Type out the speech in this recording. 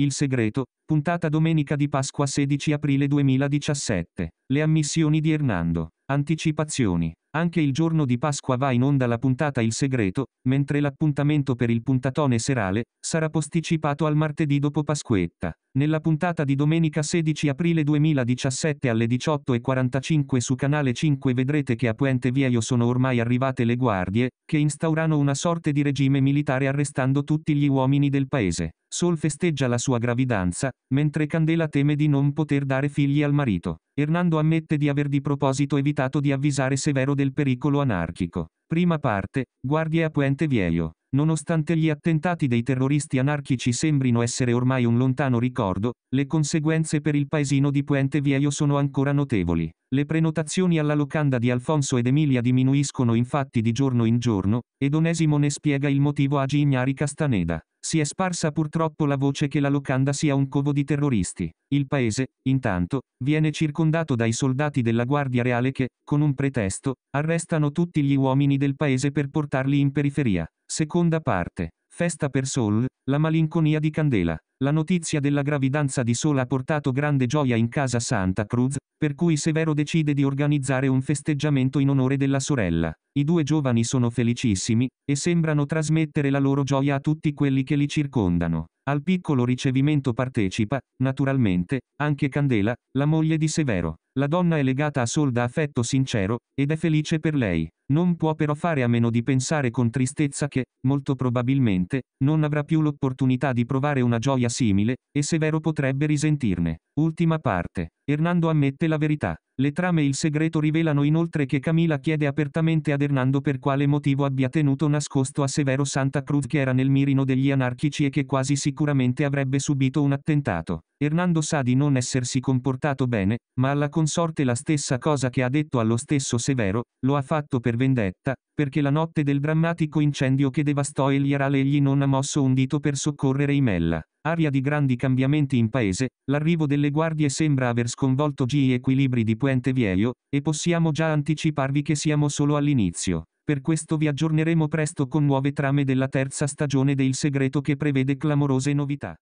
Il segreto, puntata domenica di Pasqua 16 aprile 2017. Le ammissioni di Hernando. Anticipazioni. Anche il giorno di Pasqua va in onda la puntata Il Segreto, mentre l'appuntamento per il puntatone serale sarà posticipato al martedì dopo Pasquetta. Nella puntata di domenica 16 aprile 2017 alle 18.45 su Canale 5 vedrete che a Puente Vieio sono ormai arrivate le guardie, che instaurano una sorte di regime militare arrestando tutti gli uomini del paese. Sol festeggia la sua gravidanza, mentre Candela teme di non poter dare figli al marito. Hernando ammette di aver di proposito evitato di avvisare Severo del pericolo anarchico. Prima parte, guardie a Puente Viejo. Nonostante gli attentati dei terroristi anarchici sembrino essere ormai un lontano ricordo, le conseguenze per il paesino di Puente Viejo sono ancora notevoli. Le prenotazioni alla locanda di Alfonso ed Emilia diminuiscono infatti di giorno in giorno, ed Onesimo ne spiega il motivo a Gignari Castaneda. Si è sparsa purtroppo la voce che la locanda sia un covo di terroristi. Il paese, intanto, viene circondato dai soldati della Guardia Reale che, con un pretesto, arrestano tutti gli uomini del paese per portarli in periferia. Seconda parte. Festa per Sol, la malinconia di Candela. La notizia della gravidanza di Sol ha portato grande gioia in casa Santa Cruz, per cui Severo decide di organizzare un festeggiamento in onore della sorella. I due giovani sono felicissimi, e sembrano trasmettere la loro gioia a tutti quelli che li circondano. Al piccolo ricevimento partecipa, naturalmente, anche Candela, la moglie di Severo. La donna è legata a Sol da affetto sincero, ed è felice per lei. Non può però fare a meno di pensare con tristezza che, molto probabilmente, non avrà più l'opportunità di provare una gioia simile, e Severo potrebbe risentirne. Ultima parte. Hernando ammette la verità. Le trame e il segreto rivelano inoltre che Camila chiede apertamente ad Hernando per quale motivo abbia tenuto nascosto a Severo Santa Cruz che era nel mirino degli anarchici e che quasi sicuramente avrebbe subito un attentato. Hernando sa di non essersi comportato bene, ma alla consorte la stessa cosa che ha detto allo stesso Severo, lo ha fatto per vendetta, perché la notte del drammatico incendio che devastò El Yaral egli non ha mosso un dito per soccorrere Imella. Aria di grandi cambiamenti in paese, l'arrivo delle guardie sembra aver sconvolto gli equilibri di Puente Viejo, e possiamo già anticiparvi che siamo solo all'inizio. Per questo vi aggiorneremo presto con nuove trame della terza stagione del segreto che prevede clamorose novità.